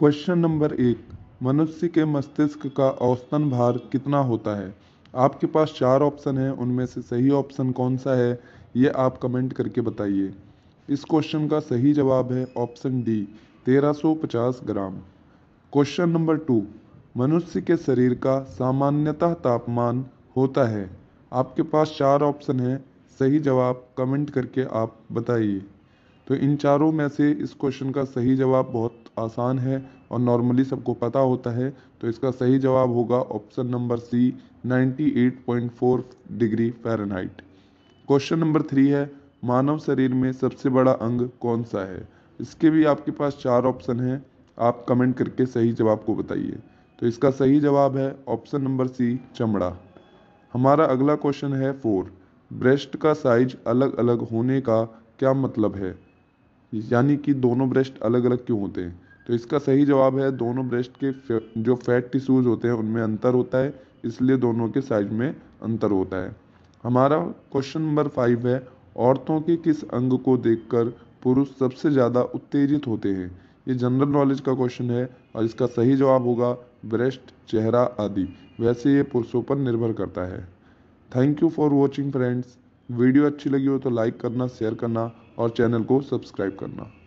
question number एक मनुष्य के मस्तिष्क का औसतन भार कितना होता है आपके पास चार ऑप्शन हैं उनमें से सही ऑप्शन कौन सा है ये आप कमेंट करके बताइए इस क्वेश्चन का सही जवाब है option D 1350 gram question number two मनुष्य के शरीर का सामान्यतः तापमान होता है आपके पास चार ऑप्शन हैं सही जवाब कमेंट करके आप बताइए तो इन चारों में से इस क्वेश्चन का सही जवाब बहुत आसान है और नॉर्मली सबको पता होता है तो इसका सही जवाब होगा option number C 98.4 degree Fahrenheit question number three है मानव शरीर में सबसे बड़ा अंग कौन सा है इसके भी आपके पास चार ऑप्शन हैं आप कमेंट करके सही जवाब को बताइए तो इसका सही जवाब है ऑप्शन नंबर सी चमड़ा हमारा अगला क्वेश्चन है फोर ब्रेस्ट का साइज अलग अलग होने का क्या मतलब है यानी कि दोनों ब्रेस्ट अलग अलग क्यों होते हैं तो इसका सही जवाब है दोनों ब्रेस्ट के जो फैट टिश्यूज़ होते हैं उनमें अंतर होता है इसलिए दोनों के साइज में अंतर होता है हमारा क्वेश्चन नंबर फाइव है औरतों के किस अंग को देखकर पुरुष सबसे ज़्यादा उत्तेजित होते हैं ये जनरल नॉलेज का क्वेश्चन है और इसका सही जवाब होगा ब्रेस्ट चेहरा आदि वैसे ये पुरुषों पर निर्भर करता है thank you for watching friends video अच्छी लगी हो तो लाइक करना शेयर करना और चैनल को सब्सक्राइब करना